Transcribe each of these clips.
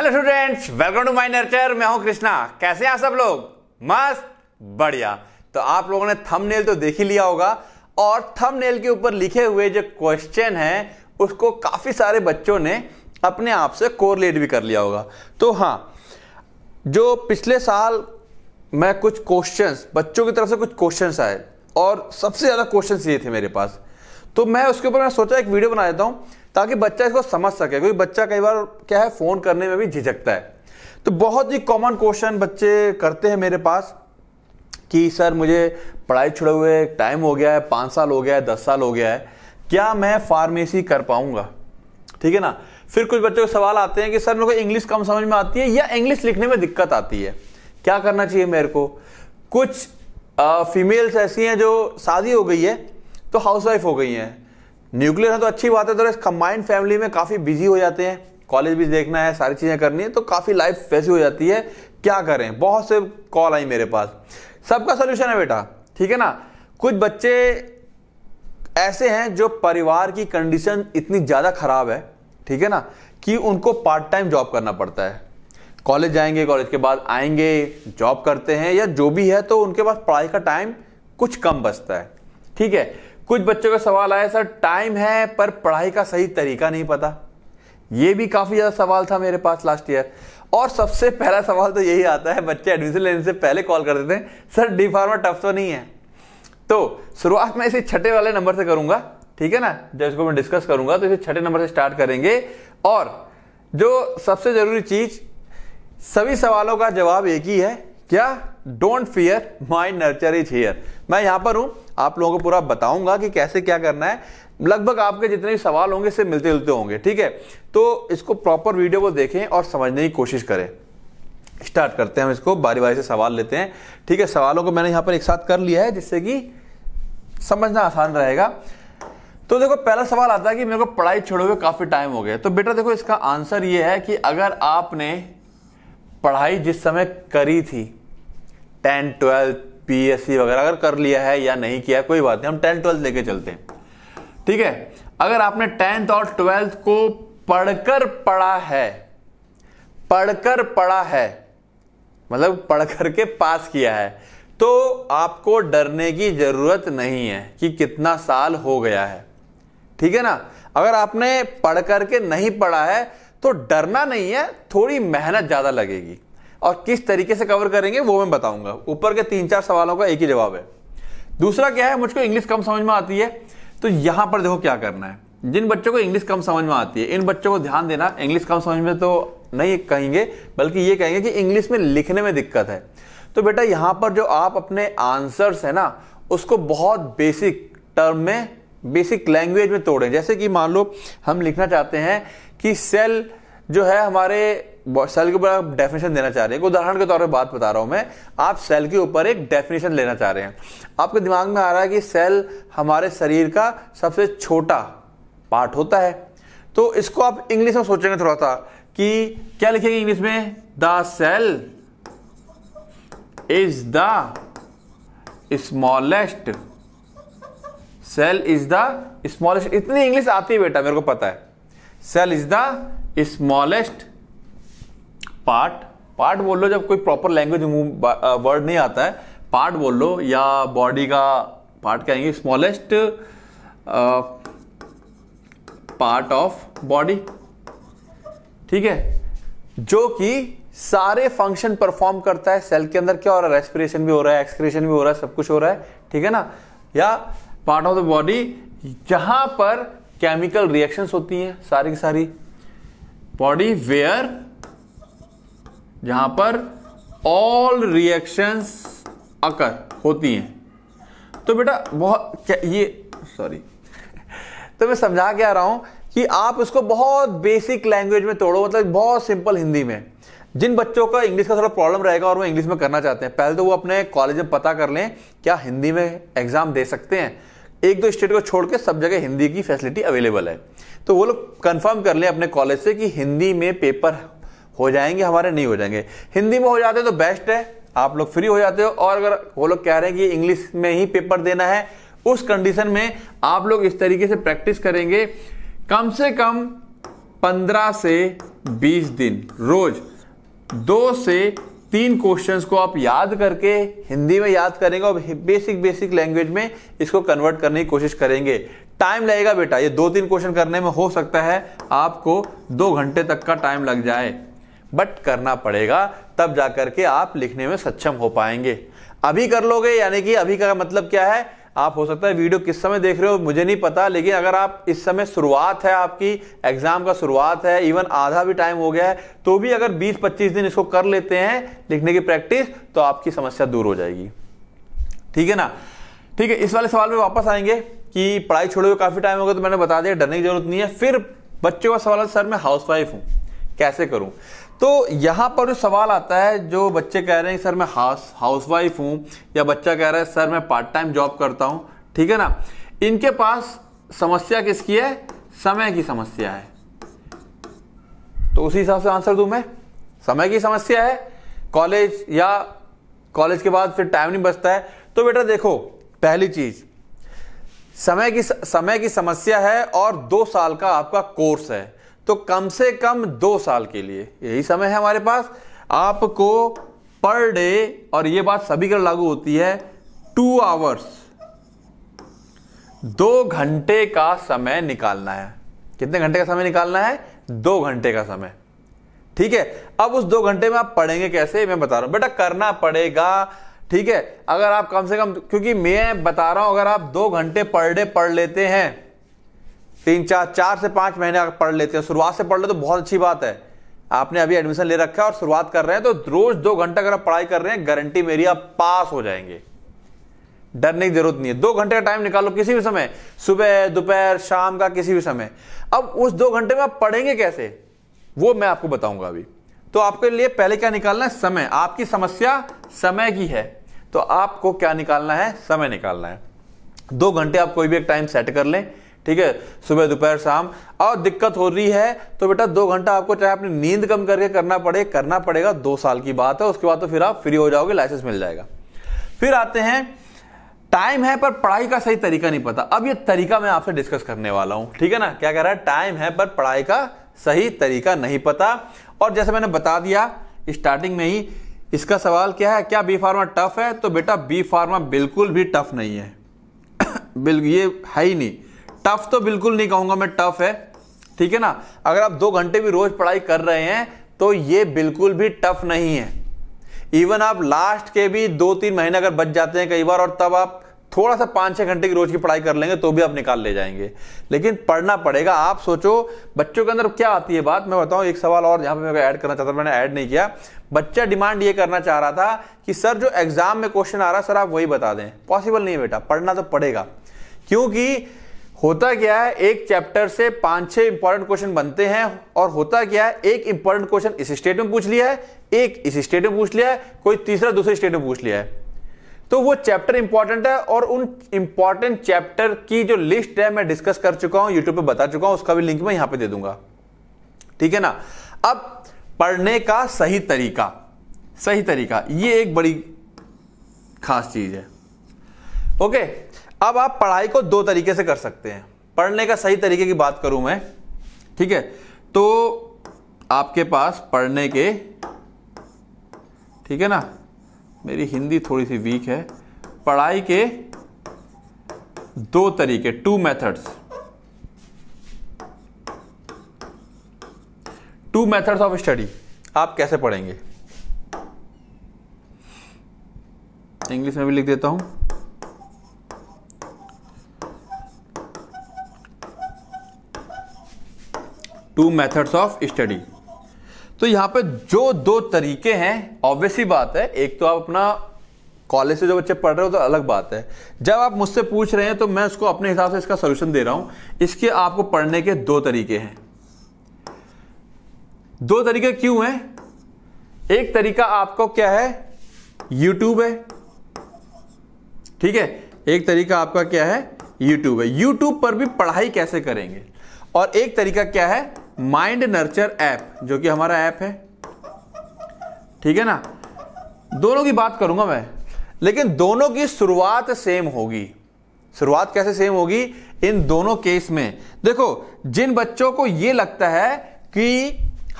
hello students welcome to my nature मैं हूं कृष्णा कैसे हैं सब लोग मस्त बढ़िया तो आप लोगों ने थंबनेल तो देख ही लिया होगा और थंबनेल के ऊपर लिखे हुए जो क्वेश्चन है उसको काफ़ी सारे बच्चों ने अपने आप से कोरलेट भी कर लिया होगा तो हाँ जो पिछले साल मैं कुछ क्वेश्चंस बच्चों की तरफ से कुछ क्वेश्चंस आए और सबसे ज़्यादा क्वेश्चंस ये थे मेरे पास तो मैं उसके ऊपर मैं सोचा एक वीडियो बना देता हूँ ताकि बच्चा इसको समझ सके क्योंकि बच्चा कई बार क्या है फ़ोन करने में भी झिझकता है तो बहुत ही कॉमन क्वेश्चन बच्चे करते हैं मेरे पास कि सर मुझे पढ़ाई छुड़े हुए टाइम हो गया है पाँच साल हो गया है दस साल हो गया है क्या मैं फार्मेसी कर पाऊंगा ठीक है ना फिर कुछ बच्चों के सवाल आते हैं कि सर मेरे को इंग्लिश कम समझ में आती है या इंग्लिश लिखने में दिक्कत आती है क्या करना चाहिए मेरे को कुछ फीमेल्स ऐसी हैं जो शादी हो गई है तो हाउसवाइफ हो गई हैं न्यूक्लियर है तो अच्छी बात है तो कंबाइंड फैमिली में काफ़ी बिजी हो जाते हैं कॉलेज भी देखना है सारी चीज़ें करनी है तो काफ़ी लाइफ वैसी हो जाती है क्या करें बहुत से कॉल आई मेरे पास सबका सोल्यूशन है बेटा ठीक है ना कुछ बच्चे ऐसे हैं जो परिवार की कंडीशन इतनी ज़्यादा ख़राब है ठीक है ना कि उनको पार्ट टाइम जॉब करना पड़ता है कॉलेज जाएंगे कॉलेज के बाद आएंगे जॉब करते हैं या जो भी है तो उनके पास पढ़ाई का टाइम कुछ कम बचता है ठीक है कुछ बच्चों का सवाल आया सर टाइम है पर पढ़ाई का सही तरीका नहीं पता ये भी काफ़ी ज़्यादा सवाल था मेरे पास लास्ट ईयर और सबसे पहला सवाल तो यही आता है बच्चे एडमिशन लेने से पहले कॉल कर देते हैं सर डी फार्मा टफ तो नहीं है तो शुरुआत में इसे छठे वाले नंबर से करूंगा ठीक है ना जब इसको मैं डिस्कस करूंगा तो इसे छठे नंबर से स्टार्ट करेंगे और जो सबसे ज़रूरी चीज़ सभी सवालों का जवाब एक ही है क्या don't fear my nurture is here मैं यहां पर हूं आप लोगों को पूरा बताऊंगा कि कैसे क्या करना है लगभग आपके जितने भी सवाल होंगे इससे मिलते जुलते होंगे ठीक है तो इसको प्रॉपर वीडियो को देखें और समझने की कोशिश करें स्टार्ट करते हैं हम इसको बारी बारी से सवाल लेते हैं ठीक है सवालों को मैंने यहां पर एक साथ कर लिया है जिससे कि समझना आसान रहेगा तो देखो पहला सवाल आता है कि मेरे को पढ़ाई छोड़े हुए काफ़ी टाइम हो गया तो बेटा देखो इसका आंसर यह है कि अगर आपने पढ़ाई जिस समय करी थी टेन ट्वेल्थ पी वगैरह अगर कर लिया है या नहीं किया है कोई बात नहीं हम टेंथ ट्वेल्थ लेके चलते हैं ठीक है अगर आपने टेंथ और ट्वेल्थ को पढ़कर पढ़ा है पढ़कर पढ़ा है मतलब पढ़कर के पास किया है तो आपको डरने की जरूरत नहीं है कि कितना साल हो गया है ठीक है ना अगर आपने पढ़ करके नहीं पढ़ा है तो डरना नहीं है थोड़ी मेहनत ज्यादा लगेगी और किस तरीके से कवर करेंगे वो मैं बताऊंगा ऊपर के तीन चार सवालों का एक ही जवाब है दूसरा क्या है मुझको इंग्लिश कम समझ में आती है तो यहाँ पर देखो क्या करना है जिन बच्चों को इंग्लिश कम समझ में आती है इन बच्चों को ध्यान देना इंग्लिश कम समझ में तो नहीं कहेंगे बल्कि ये कहेंगे कि इंग्लिश में लिखने में दिक्कत है तो बेटा यहां पर जो आप अपने आंसर्स है ना उसको बहुत बेसिक टर्म में बेसिक लैंग्वेज में तोड़ें जैसे कि मान लो हम लिखना चाहते हैं कि सेल जो है हमारे सेल के ऊपर डेफिनेशन देना चाह रहे हैं उदाहरण के तौर पर बात बता रहा हूं मैं आप सेल के ऊपर एक डेफिनेशन लेना चाह रहे हैं आपके दिमाग में आ रहा है कि सेल हमारे शरीर का सबसे छोटा पार्ट होता है तो इसको आप इंग्लिश में सोचेंगे थोड़ा सा कि क्या लिखेंगे इंग्लिश में the cell is the smallest cell is the smallest इतनी इंग्लिश आती है बेटा मेरे को पता है cell is the smallest part part बोल लो जब कोई प्रॉपर लैंग्वेज वर्ड नहीं आता है पार्ट बोल लो या बॉडी का पार्ट कहेंगे स्मॉलेस्ट पार्ट ऑफ बॉडी ठीक है जो कि सारे फंक्शन परफॉर्म करता है सेल के अंदर क्या हो रहा है रेस्पिरेशन भी हो रहा है एक्सक्रेशन भी हो रहा है सब कुछ हो रहा है ठीक है ना या पार्ट ऑफ द बॉडी जहां पर केमिकल रिएक्शंस होती हैं सारी की सारी बॉडी वेयर जहां पर ऑल रिएक्शंस अकर होती हैं तो बेटा बहुत क्या ये सॉरी तो मैं समझा के आ रहा हूं कि आप उसको बहुत बेसिक लैंग्वेज में तोड़ो मतलब बहुत सिंपल हिंदी में जिन बच्चों का इंग्लिश का थोड़ा प्रॉब्लम रहेगा और वो इंग्लिश में करना चाहते हैं पहले तो वो अपने कॉलेज में पता कर लें क्या हिंदी में एग्जाम दे सकते हैं एक दो स्टेट को छोड़ के सब जगह हिंदी की फैसिलिटी अवेलेबल है तो वो लोग कंफर्म कर लें अपने कॉलेज से कि हिंदी में पेपर हो जाएंगे हमारे नहीं हो जाएंगे हिंदी में हो जाते तो बेस्ट है आप लोग फ्री हो जाते हो और अगर वो लोग कह रहे हैं कि इंग्लिश में ही पेपर देना है उस कंडीशन में आप लोग इस तरीके से प्रैक्टिस करेंगे कम से कम पंद्रह से बीस दिन रोज दो से तीन क्वेश्चंस को आप याद करके हिंदी में याद करेंगे और बेसिक बेसिक लैंग्वेज में इसको कन्वर्ट करने की कोशिश करेंगे टाइम लगेगा बेटा ये दो तीन क्वेश्चन करने में हो सकता है आपको दो घंटे तक का टाइम लग जाए बट करना पड़ेगा तब जाकर के आप लिखने में सक्षम हो पाएंगे अभी कर लोगे यानी कि अभी का मतलब क्या है आप हो सकता है वीडियो किस समय देख रहे हो मुझे नहीं पता लेकिन अगर आप इस समय शुरुआत है आपकी एग्जाम का शुरुआत है इवन आधा भी टाइम हो गया है तो भी अगर 20-25 दिन इसको कर लेते हैं लिखने की प्रैक्टिस तो आपकी समस्या दूर हो जाएगी ठीक है ना ठीक है इस वाले सवाल में वापस आएंगे कि पढ़ाई छोड़े हुए काफी टाइम हो गया तो मैंने बता दिया डरने की जरूरत नहीं है फिर बच्चों का सवाल सर मैं हाउस वाइफ कैसे करूं तो यहाँ पर जो सवाल आता है जो बच्चे कह रहे हैं सर मैं हाउस हाउस वाइफ हूँ या बच्चा कह रहा है सर मैं पार्ट टाइम जॉब करता हूँ ठीक है ना इनके पास समस्या किसकी है समय की समस्या है तो उसी हिसाब से आंसर दू मैं समय की समस्या है कॉलेज या कॉलेज के बाद फिर टाइम नहीं बचता है तो बेटा देखो पहली चीज समय की समय की समस्या है और दो साल का आपका कोर्स है तो कम से कम दो साल के लिए यही समय है हमारे पास आपको पर डे और यह बात सभी कर लागू होती है टू आवर्स दो घंटे का समय निकालना है कितने घंटे का समय निकालना है दो घंटे का समय ठीक है अब उस दो घंटे में आप पढ़ेंगे कैसे मैं बता रहा हूं बेटा करना पड़ेगा ठीक है अगर आप कम से कम क्योंकि मैं बता रहा हूं अगर आप दो घंटे पर डे पढ़ लेते हैं तीन चार चार से पांच महीने अगर पढ़ लेते हैं शुरुआत से पढ़ लो तो बहुत अच्छी बात है आपने अभी एडमिशन ले रखा है और शुरुआत कर रहे हैं तो रोज दो घंटा अगर आप पढ़ाई कर रहे हैं गारंटी मेरी आप पास हो जाएंगे डरने की जरूरत नहीं है दो घंटे का टाइम निकालो किसी भी समय सुबह दोपहर शाम का किसी भी समय अब उस दो घंटे में आप पढ़ेंगे कैसे वो मैं आपको बताऊंगा अभी तो आपके लिए पहले क्या निकालना है समय आपकी समस्या समय की है तो आपको क्या निकालना है समय निकालना है दो घंटे आप कोई भी एक टाइम सेट कर लें ठीक है सुबह दोपहर शाम और दिक्कत हो रही है तो बेटा दो घंटा आपको चाहे अपनी नींद कम करके करना पड़े करना पड़ेगा दो साल की बात है उसके बाद तो फिर आप फ्री हो जाओगे लाइसेंस मिल जाएगा फिर आते हैं टाइम है पर पढ़ाई का सही तरीका नहीं पता अब ये तरीका मैं आपसे डिस्कस करने वाला हूं ठीक है ना क्या कह रहा है टाइम है पर पढ़ाई का सही तरीका नहीं पता और जैसे मैंने बता दिया स्टार्टिंग में ही इसका सवाल क्या है क्या बी फार्मा टफ है तो बेटा बी फार्मा बिल्कुल भी टफ नहीं है बिल्कुल ये है ही नहीं टफ तो बिल्कुल नहीं कहूंगा मैं टफ है ठीक है ना अगर आप दो घंटे भी रोज पढ़ाई कर रहे हैं तो ये बिल्कुल भी टफ नहीं है इवन आप लास्ट के भी दो तीन महीने अगर बच जाते हैं कई बार और तब आप थोड़ा सा पाँच छह घंटे की रोज की पढ़ाई कर लेंगे तो भी आप निकाल ले जाएंगे लेकिन पढ़ना पड़ेगा आप सोचो बच्चों के अंदर क्या आती है बात मैं बताऊं एक सवाल और यहां पे मैं ऐड करना चाहता था मैंने ऐड नहीं किया बच्चा डिमांड ये करना चाह रहा था कि सर जो एग्जाम में क्वेश्चन आ रहा है सर आप वही बता दें पॉसिबल नहीं है बेटा पढ़ना तो पड़ेगा क्योंकि होता क्या है एक चैप्टर से पांच छह इंपॉर्टेंट क्वेश्चन बनते हैं और होता क्या है एक इंपॉर्टेंट क्वेश्चन इस स्टेट में पूछ लिया है एक इस स्टेट में पूछ लिया है कोई तीसरा दूसरे स्टेट में पूछ लिया है तो वो चैप्टर इंपॉर्टेंट है और उन इंपॉर्टेंट चैप्टर की जो लिस्ट है मैं डिस्कस कर चुका हूं यूट्यूब पर बता चुका हूं उसका भी लिंक मैं यहां पर दे दूंगा ठीक है ना अब पढ़ने का सही तरीका सही तरीका ये एक बड़ी खास चीज है ओके अब आप पढ़ाई को दो तरीके से कर सकते हैं पढ़ने का सही तरीके की बात करूं मैं ठीक है तो आपके पास पढ़ने के ठीक है ना मेरी हिंदी थोड़ी सी वीक है पढ़ाई के दो तरीके two methods two methods of study आप कैसे पढ़ेंगे इंग्लिश में भी लिख देता हूं टू मेथड्स ऑफ स्टडी तो यहां पे जो दो तरीके हैं ऑब्वियसली बात है एक तो आप अपना कॉलेज से जो बच्चे पढ़ रहे हो तो अलग बात है जब आप मुझसे पूछ रहे हैं तो मैं उसको अपने हिसाब से इसका सोल्यूशन दे रहा हूं इसके आपको पढ़ने के दो तरीके हैं दो तरीके क्यों हैं एक तरीका आपको क्या है यूट्यूब है ठीक है एक तरीका आपका क्या है यूट्यूब है यूट्यूब पर भी पढ़ाई कैसे करेंगे और एक तरीका क्या है माइंड नर्चर ऐप जो कि हमारा ऐप है ठीक है ना दोनों की बात करूंगा मैं लेकिन दोनों की शुरुआत सेम होगी शुरुआत कैसे सेम होगी इन दोनों केस में देखो जिन बच्चों को यह लगता है कि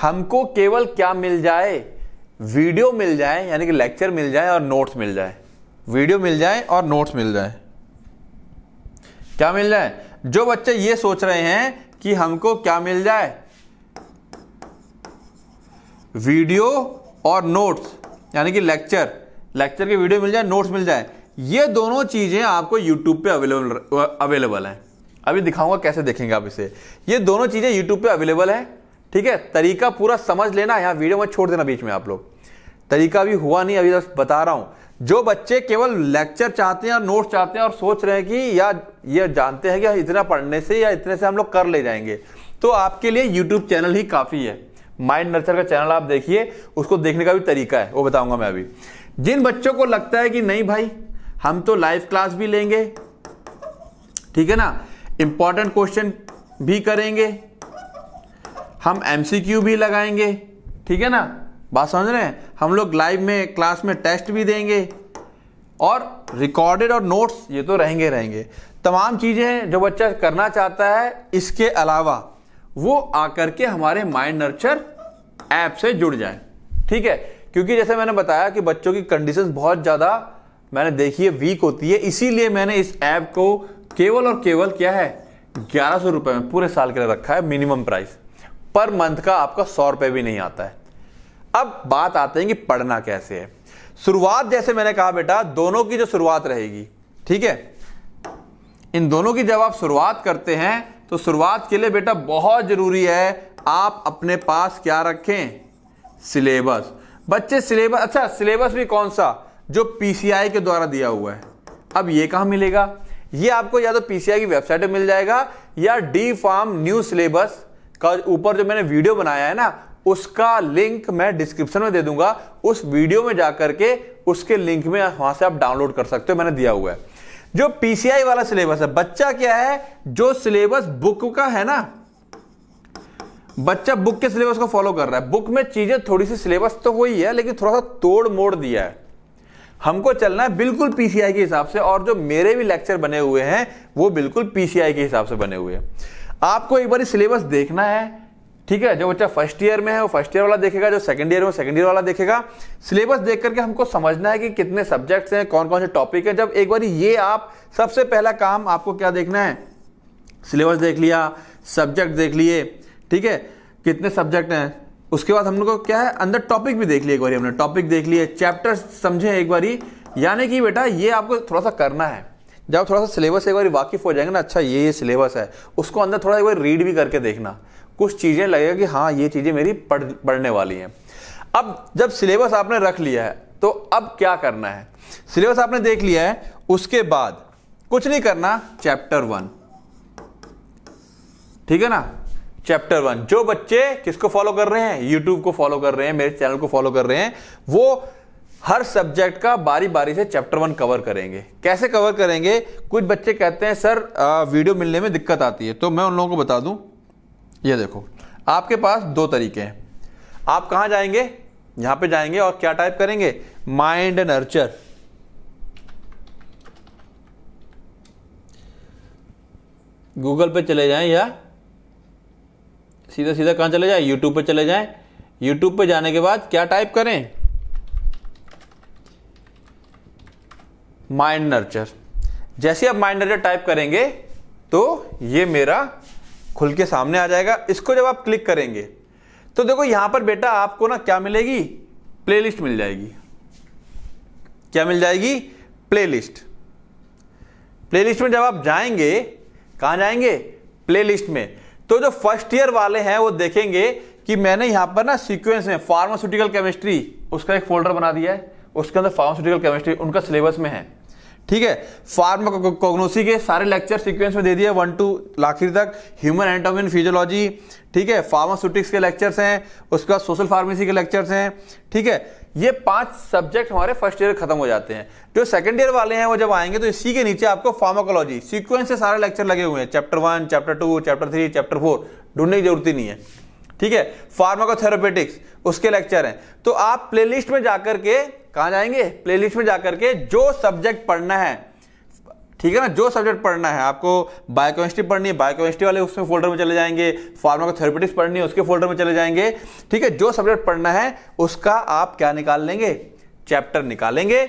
हमको केवल क्या मिल जाए वीडियो मिल जाए यानी कि लेक्चर मिल जाए और नोट्स मिल जाए वीडियो मिल जाए और नोट्स मिल जाए क्या मिल जाए जो बच्चे ये सोच रहे हैं कि हमको क्या मिल जाए वीडियो और नोट्स यानी कि लेक्चर लेक्चर के वीडियो मिल जाए नोट्स मिल जाए ये दोनों चीज़ें आपको यूट्यूब पे अवेलेबल अवेलेबल हैं अभी दिखाऊंगा कैसे देखेंगे आप इसे ये दोनों चीज़ें यूट्यूब पे अवेलेबल है ठीक है तरीका पूरा समझ लेना यहाँ वीडियो में छोड़ देना बीच में आप लोग तरीका भी हुआ नहीं अभी बता रहा हूं जो बच्चे केवल लेक्चर चाहते हैं और नोट्स चाहते हैं और सोच रहे हैं कि या ये जानते हैं कि इतना पढ़ने से या इतने से हम लोग कर ले जाएंगे तो आपके लिए यूट्यूब चैनल ही काफ़ी है माइंड नर्चर का चैनल आप देखिए उसको देखने का भी तरीका है वो बताऊंगा मैं अभी जिन बच्चों को लगता है कि नहीं भाई हम तो लाइव क्लास भी लेंगे ठीक है ना इंपॉर्टेंट क्वेश्चन भी करेंगे हम एमसीक्यू भी लगाएंगे ठीक है ना बात समझ रहे हैं हम लोग लाइव में क्लास में टेस्ट भी देंगे और रिकॉर्डेड और नोट्स ये तो रहेंगे रहेंगे तमाम चीज़ें जो बच्चा करना चाहता है इसके अलावा वो आकर के हमारे माइंड नर्चर ऐप से जुड़ जाए ठीक है क्योंकि जैसे मैंने बताया कि बच्चों की कंडीशन बहुत ज़्यादा मैंने देखी है वीक होती है इसीलिए मैंने इस ऐप को केवल और केवल क्या है ग्यारह सौ रुपए में पूरे साल के लिए रखा है मिनिमम प्राइस पर मंथ का आपका सौ रुपए भी नहीं आता है अब बात आते हैं कि पढ़ना कैसे है शुरुआत जैसे मैंने कहा बेटा दोनों की जो शुरुआत रहेगी ठीक है इन दोनों की जब आप शुरुआत करते हैं तो शुरुआत के लिए बेटा बहुत ज़रूरी है आप अपने पास क्या रखें सिलेबस बच्चे सिलेबस अच्छा सिलेबस भी कौन सा जो पीसीआई के द्वारा दिया हुआ है अब ये कहां मिलेगा ये आपको या तो पीसीआई की वेबसाइट पर मिल जाएगा या डी फार्म न्यू सिलेबस का ऊपर जो मैंने वीडियो बनाया है ना उसका लिंक मैं डिस्क्रिप्शन में दे दूंगा उस वीडियो में जाकर के उसके लिंक में वहां से आप डाउनलोड कर सकते हो मैंने दिया हुआ है जो पीसीआई वाला सिलेबस है बच्चा क्या है जो सिलेबस बुक का है ना बच्चा बुक के सिलेबस को फॉलो कर रहा है बुक में चीजें थोड़ी सी सिलेबस तो वही है लेकिन थोड़ा सा तोड़ मोड़ दिया है हमको चलना है बिल्कुल पीसीआई के हिसाब से और जो मेरे भी लेक्चर बने हुए हैं वो बिल्कुल पीसीआई के हिसाब से बने हुए हैं आपको एक बार सिलेबस देखना है ठीक है जो बच्चा फर्स्ट ईयर में है वो फर्स्ट ईयर वाला देखेगा जो सेकंड ईयर में सेकंड ईयर वाला देखेगा सिलेबस देख करके हमको समझना है कि कितने सब्जेक्ट्स हैं कौन कौन से टॉपिक हैं जब एक बार ये आप सबसे पहला काम आपको क्या देखना है सिलेबस देख लिया सब्जेक्ट देख लिए ठीक है कितने सब्जेक्ट हैं उसके बाद हम लोग को क्या है अंदर टॉपिक भी देख लिए एक बार हमने टॉपिक देख लिए चैप्टर समझे एक बार यानी कि बेटा ये आपको थोड़ा सा करना है जब थोड़ा सा सिलेबस एक बार वाकिफ हो जाएंगे ना अच्छा ये ये सिलेबस है उसको अंदर थोड़ा एक बार रीड भी करके देखना कुछ चीज़ें लगेगा कि हाँ ये चीज़ें मेरी पढ़ पढ़ने वाली हैं अब जब सिलेबस आपने रख लिया है तो अब क्या करना है सिलेबस आपने देख लिया है उसके बाद कुछ नहीं करना चैप्टर वन ठीक है ना चैप्टर वन जो बच्चे किसको फॉलो कर रहे हैं यूट्यूब को फॉलो कर रहे हैं मेरे चैनल को फॉलो कर रहे हैं वो हर सब्जेक्ट का बारी बारी से चैप्टर वन कवर करेंगे कैसे कवर करेंगे कुछ बच्चे कहते हैं सर आ, वीडियो मिलने में दिक्कत आती है तो मैं उन लोगों को बता दूं ये देखो आपके पास दो तरीके हैं आप कहाँ जाएंगे यहां पे जाएंगे और क्या टाइप करेंगे माइंड नर्चर गूगल पे चले जाएं या सीधा सीधा कहां चले जाएं यूट्यूब पे चले जाएं यूट्यूब पे जाने के बाद क्या टाइप करें माइंड नर्चर जैसे आप माइंड नर्चर टाइप करेंगे तो ये मेरा खुल के सामने आ जाएगा इसको जब आप क्लिक करेंगे तो देखो यहां पर बेटा आपको ना क्या मिलेगी प्लेलिस्ट मिल जाएगी क्या मिल जाएगी प्लेलिस्ट प्लेलिस्ट में जब आप जाएंगे कहां जाएंगे प्लेलिस्ट में तो जो फर्स्ट ईयर वाले हैं वो देखेंगे कि मैंने यहां पर ना सीक्वेंस में फार्मास्यूटिकल केमिस्ट्री उसका एक फोल्डर बना दिया है उसके अंदर फार्मास्यूटिकल केमिस्ट्री उनका सिलेबस में है ठीक है फार्माकोग्नोसी के सारे लेक्चर सीक्वेंस में दे दिए वन टू लाख तक ह्यूमन एंटोमिन फिजियोलॉजी ठीक है फार्मास्यूटिक्स के लेक्चर्स हैं उसके बाद सोशल फार्मेसी के लेक्चर्स हैं ठीक है ये पांच सब्जेक्ट हमारे फर्स्ट ईयर खत्म हो जाते हैं जो सेकंड ईयर वाले हैं वो जब आएंगे तो इसी के नीचे आपको फार्माकोलॉजी सीक्वेंस से सारे लेक्चर लगे हुए हैं chapter one chapter two chapter three chapter four ढूंढने की जरूरत ही नहीं है ठीक है फार्माकोथेरापेटिक्स उसके लेक्चर हैं तो आप प्लेलिस्ट में जाकर के कहाँ जाएंगे प्लेलिस्ट में जाकर के जो सब्जेक्ट पढ़ना है ठीक है ना जो सब्जेक्ट पढ़ना है आपको बायोकेमिस्ट्री पढ़नी है बायोकेमिस्ट्री वाले उसमें फोल्डर में चले जाएंगे फार्माकोथेरेपेटिक्स पढ़नी है उसके फोल्डर में चले जाएंगे ठीक है जो सब्जेक्ट पढ़ना है उसका आप क्या निकाल लेंगे चैप्टर निकालेंगे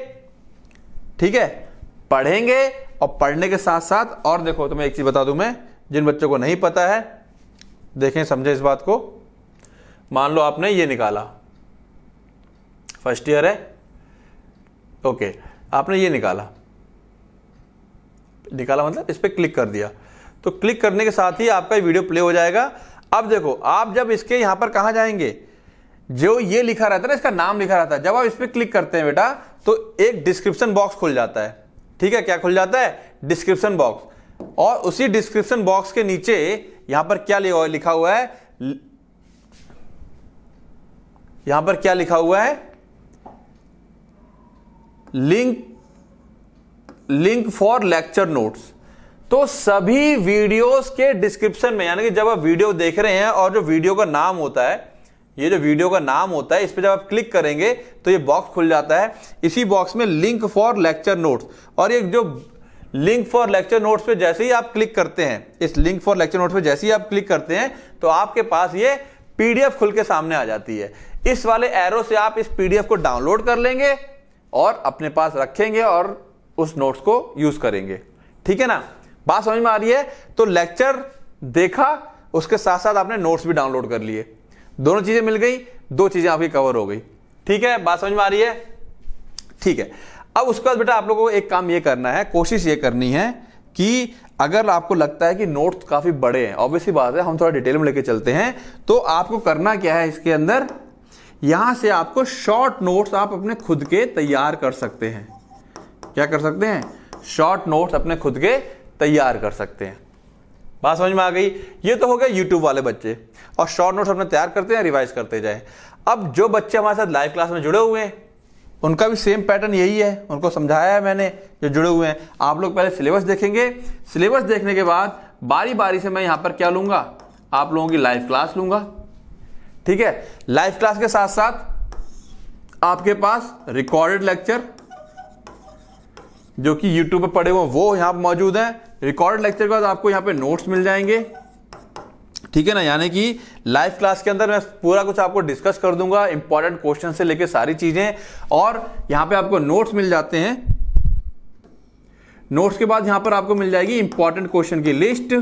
ठीक है पढ़ेंगे और पढ़ने के साथ साथ और देखो तुम्हें एक चीज़ बता दू मैं जिन बच्चों को नहीं पता है देखें समझे इस बात को मान लो आपने ये निकाला फर्स्ट ईयर है ओके आपने ये निकाला निकाला मतलब इस पर क्लिक कर दिया तो क्लिक करने के साथ ही आपका वीडियो प्ले हो जाएगा अब देखो आप जब इसके यहां पर कहा जाएंगे जो ये लिखा रहता है ना इसका नाम लिखा रहता है जब आप इस पर क्लिक करते हैं बेटा तो एक डिस्क्रिप्शन बॉक्स खुल जाता है ठीक है क्या खुल जाता है डिस्क्रिप्शन बॉक्स और उसी डिस्क्रिप्शन बॉक्स के नीचे यहां पर क्या लिखा हुआ है यहां पर क्या लिखा हुआ है link link for lecture notes तो सभी वीडियोस के डिस्क्रिप्शन में यानी कि जब आप वीडियो देख रहे हैं और जो वीडियो का नाम होता है ये जो वीडियो का नाम होता है इस पर जब आप क्लिक करेंगे तो ये बॉक्स खुल जाता है इसी बॉक्स में लिंक फॉर लेक्चर नोट्स और ये जो लिंक फॉर लेक्चर नोट्स पे जैसे ही आप क्लिक करते हैं इस लिंक फॉर लेक्चर नोट्स पे जैसे ही आप क्लिक करते हैं तो आपके पास ये पीडीएफ खुल के सामने आ जाती है इस वाले एरो से आप इस पीडीएफ को डाउनलोड कर लेंगे और अपने पास रखेंगे और उस नोट्स को यूज करेंगे ठीक है ना बात समझ में आ रही है तो लेक्चर देखा उसके साथ साथ आपने नोट्स भी डाउनलोड कर लिए दोनों चीजें मिल गई दो चीजें आपकी कवर हो गई ठीक है बात समझ में आ रही है ठीक है अब उसके बाद बेटा आप लोगों को एक काम यह करना है कोशिश ये करनी है कि अगर आपको लगता है कि नोट्स काफी बड़े हैं ऑब्वियसली बात है हम थोड़ा डिटेल में लेके चलते हैं तो आपको करना क्या है इसके अंदर यहां से आपको शॉर्ट नोट्स आप अपने खुद के तैयार कर सकते हैं क्या कर सकते हैं शॉर्ट नोट्स अपने खुद के तैयार कर सकते हैं बात समझ में आ गई ये तो हो गया यूट्यूब वाले बच्चे और शॉर्ट नोट्स अपने तैयार करते हैं रिवाइज करते जाए अब जो बच्चे हमारे साथ लाइव क्लास में जुड़े हुए हैं उनका भी सेम पैटर्न यही है उनको समझाया है मैंने जो जुड़े हुए हैं आप लोग पहले सिलेबस देखेंगे सिलेबस देखने के बाद बारी बारी से मैं यहाँ पर क्या लूंगा आप लोगों की लाइव क्लास लूंगा ठीक है लाइव क्लास के साथ साथ आपके पास रिकॉर्डेड लेक्चर जो कि YouTube पर पड़े हुए वो यहां पर मौजूद हैं रिकॉर्डेड लेक्चर के बाद आपको यहां पे नोट्स मिल जाएंगे ठीक है ना यानी कि लाइव क्लास के अंदर मैं पूरा कुछ आपको डिस्कस कर दूंगा इंपॉर्टेंट क्वेश्चन से लेके सारी चीज़ें और यहां पे आपको नोट्स मिल जाते हैं नोट्स के बाद यहां पर आपको मिल जाएगी इंपॉर्टेंट क्वेश्चन की लिस्ट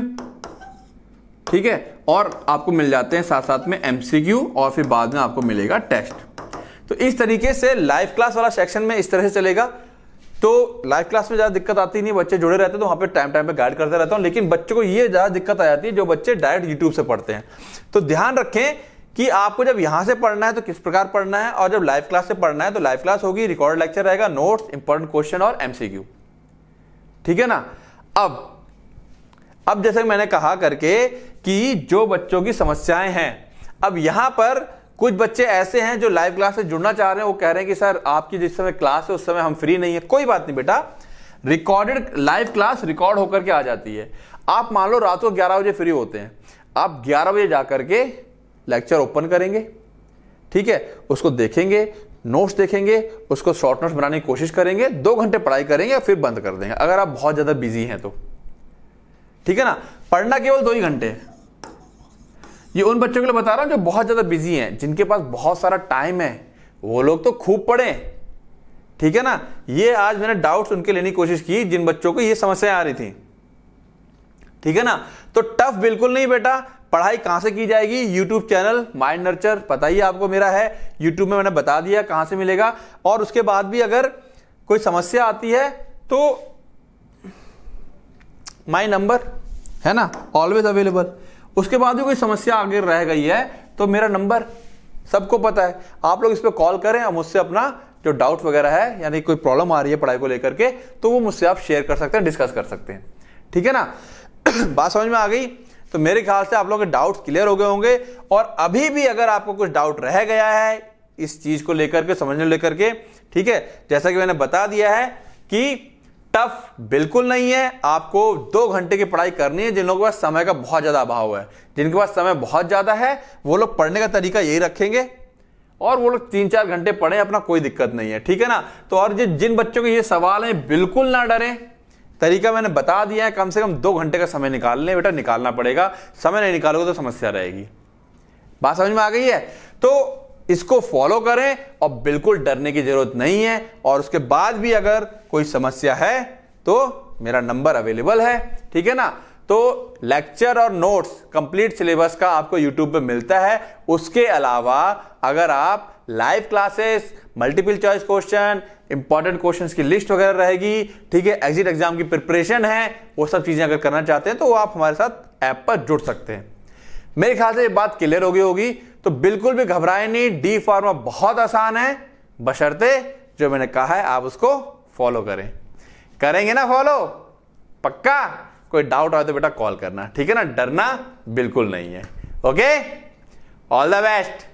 ठीक है और आपको मिल जाते हैं साथ साथ में एमसीक्यू और फिर बाद में आपको मिलेगा टेस्ट तो इस तरीके से लाइव क्लास वाला सेक्शन में इस तरह से चलेगा तो लाइव क्लास में ज़्यादा दिक्कत आती नहीं बच्चे जुड़े रहते हैं तो वहां पे टाइम टाइम पे गाइड करते रहता हूं लेकिन बच्चों को ये ज़्यादा दिक्कत आ जाती है जो बच्चे डायरेक्ट यूट्यूब से पढ़ते हैं तो ध्यान रखें कि आपको जब यहां से पढ़ना है तो किस प्रकार पढ़ना है और जब लाइव क्लास से पढ़ना है तो लाइव क्लास होगी रिकॉर्ड लेक्चर रहेगा नोट्स इंपॉर्टेंट क्वेश्चन और एमसीक्यू ठीक है ना अब अब जैसे मैंने कहा करके कि जो बच्चों की समस्याएं हैं अब यहां पर कुछ बच्चे ऐसे हैं जो लाइव क्लास से जुड़ना चाह रहे हैं वो कह रहे हैं कि सर आपकी जिस समय क्लास है उस समय हम फ्री नहीं है कोई बात नहीं बेटा रिकॉर्डेड लाइव क्लास रिकॉर्ड होकर के आ जाती है आप मान लो रात को ग्यारह बजे फ्री होते हैं आप ग्यारह बजे जा करके लेक्चर ओपन करेंगे ठीक है उसको देखेंगे नोट्स देखेंगे उसको शॉर्ट नोट्स बनाने की कोशिश करेंगे दो घंटे पढ़ाई करेंगे फिर बंद कर देंगे अगर आप बहुत ज़्यादा बिजी हैं तो ठीक है ना पढ़ना केवल दो ही घंटे ये उन बच्चों के लिए बता रहा हूं जो बहुत ज़्यादा बिजी हैं जिनके पास बहुत सारा टाइम है वो लोग तो खूब पढ़े ठीक है ना ये आज मैंने डाउट्स उनके लेने की कोशिश की जिन बच्चों को ये समस्याएं आ रही थी ठीक है ना तो टफ बिल्कुल नहीं बेटा पढ़ाई कहां से की जाएगी यूट्यूब चैनल माइंड नर्चर पता ही आपको मेरा है यूट्यूब में मैंने बता दिया कहां से मिलेगा और उसके बाद भी अगर कोई समस्या आती है तो माय नंबर है ना ऑलवेज अवेलेबल उसके बाद भी कोई समस्या आगे रह गई है तो मेरा नंबर सबको पता है आप लोग इस पर कॉल करें और मुझसे अपना जो डाउट वगैरह है यानी कोई प्रॉब्लम आ रही है पढ़ाई को लेकर के तो वो मुझसे आप शेयर कर सकते हैं डिस्कस कर सकते हैं ठीक है ना बात समझ में आ गई तो मेरे ख्याल से आप लोगों के डाउट क्लियर हो गए होंगे और अभी भी अगर आपको कुछ डाउट रह गया है इस चीज को लेकर के समझने लेकर के ठीक है जैसा कि मैंने बता दिया है कि टफ बिल्कुल नहीं है आपको दो घंटे की पढ़ाई करनी है जिन लोगों के पास समय का बहुत ज़्यादा अभाव है जिनके पास समय बहुत ज़्यादा है वो लोग पढ़ने का तरीका यही रखेंगे और वो लोग तीन चार घंटे पढ़े अपना कोई दिक्कत नहीं है ठीक है ना तो और जिन जिन बच्चों के ये सवाल हैं बिल्कुल ना डरें तरीका मैंने बता दिया है कम से कम दो घंटे का समय निकाल लें बेटा निकालना पड़ेगा समय नहीं निकालोगे तो समस्या रहेगी बात समझ में आ गई है तो इसको फॉलो करें और बिल्कुल डरने की जरूरत नहीं है और उसके बाद भी अगर कोई समस्या है तो मेरा नंबर अवेलेबल है ठीक है ना तो लेक्चर और नोट्स कंप्लीट सिलेबस का आपको यूट्यूब पे मिलता है उसके अलावा अगर आप live classes multiple choice question important question की लिस्ट वगैरह रहेगी ठीक है एग्जिट एग्जाम की प्रिपरेशन है वो सब चीज़ें अगर करना चाहते हैं तो वो आप हमारे साथ ऐप पर जुड़ सकते हैं मेरे ख्याल से ये बात क्लियर हो गई होगी तो बिल्कुल भी घबराए नहीं डी फार्मा बहुत आसान है बशर्ते जो मैंने कहा है आप उसको फॉलो करें करेंगे ना फॉलो पक्का कोई डाउट आए तो बेटा कॉल करना ठीक है ना डरना बिल्कुल नहीं है ओके ऑल द बेस्ट